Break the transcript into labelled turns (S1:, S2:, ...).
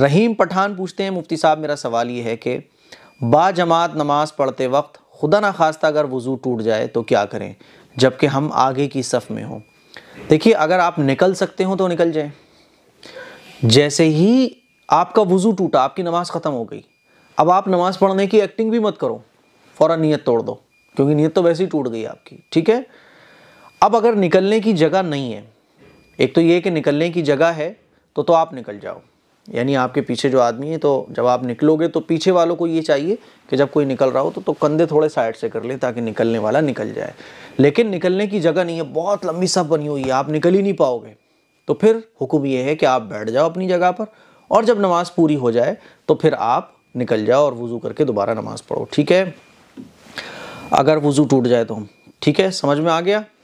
S1: रहीम पठान पूछते हैं मुफ्ती साहब मेरा सवाल ये है कि बाजमात नमाज पढ़ते वक्त खुदा ना खास्ता अगर वज़ू टूट जाए तो क्या करें जबकि हम आगे की सफ़ में हों देखिए अगर आप निकल सकते हो तो निकल जाएं जैसे ही आपका वज़ू टूटा आपकी नमाज़ ख़त्म हो गई अब आप नमाज़ पढ़ने की एक्टिंग भी मत करो फ़ौर नीयत तोड़ दो क्योंकि नीयत तो वैसे ही टूट गई आपकी ठीक है अब अगर निकलने की जगह नहीं है एक तो ये कि निकलने की जगह है तो तो आप निकल जाओ यानी आपके पीछे जो आदमी है तो जब आप निकलोगे तो पीछे वालों को ये चाहिए कि जब कोई निकल रहा हो तो, तो कंधे थोड़े साइड से कर लें ताकि निकलने वाला निकल जाए लेकिन निकलने की जगह नहीं है बहुत लंबी सब बनी हुई है आप निकल ही नहीं पाओगे तो फिर हुक्म ये है कि आप बैठ जाओ अपनी जगह पर और जब नमाज़ पूरी हो जाए तो फिर आप निकल जाओ और वज़ू करके दोबारा नमाज़ पढ़ो ठीक है अगर वज़ू टूट जाए तो ठीक है समझ में आ गया